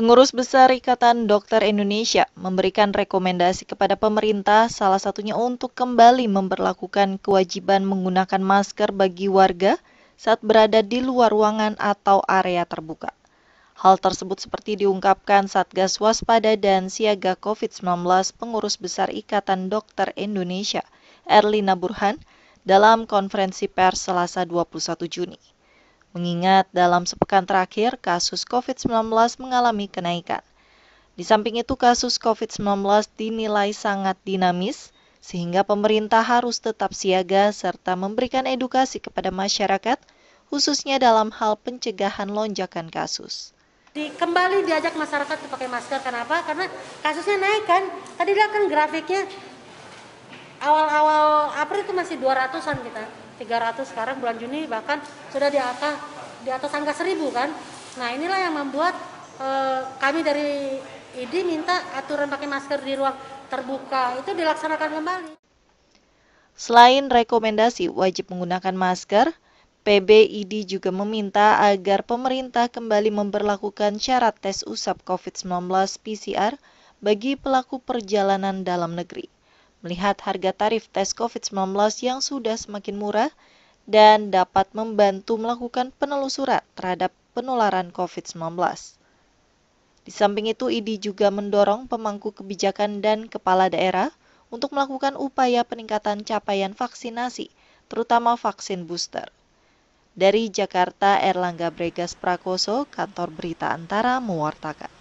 Pengurus Besar Ikatan Dokter Indonesia memberikan rekomendasi kepada pemerintah salah satunya untuk kembali memperlakukan kewajiban menggunakan masker bagi warga saat berada di luar ruangan atau area terbuka. Hal tersebut seperti diungkapkan Satgas Waspada dan Siaga COVID-19 Pengurus Besar Ikatan Dokter Indonesia, Erlina Burhan, dalam konferensi pers Selasa 21 Juni mengingat dalam sepekan terakhir kasus COVID-19 mengalami kenaikan. Di samping itu, kasus COVID-19 dinilai sangat dinamis, sehingga pemerintah harus tetap siaga serta memberikan edukasi kepada masyarakat, khususnya dalam hal pencegahan lonjakan kasus. Di, kembali diajak masyarakat untuk pakai masker, kenapa? Karena kasusnya naik kan, tadi kan grafiknya awal-awal April itu masih 200-an kita, 300 sekarang bulan Juni bahkan sudah di atas di atas angka 1000 kan. Nah, inilah yang membuat e, kami dari ID minta aturan pakai masker di ruang terbuka itu dilaksanakan kembali. Selain rekomendasi wajib menggunakan masker, PBID juga meminta agar pemerintah kembali memperlakukan syarat tes usap COVID-19 PCR bagi pelaku perjalanan dalam negeri melihat harga tarif tes COVID-19 yang sudah semakin murah dan dapat membantu melakukan penelusuran terhadap penularan COVID-19. Di samping itu, IDI juga mendorong pemangku kebijakan dan kepala daerah untuk melakukan upaya peningkatan capaian vaksinasi, terutama vaksin booster. Dari Jakarta, Erlangga Bregas Prakoso, Kantor Berita Antara, mewartakan.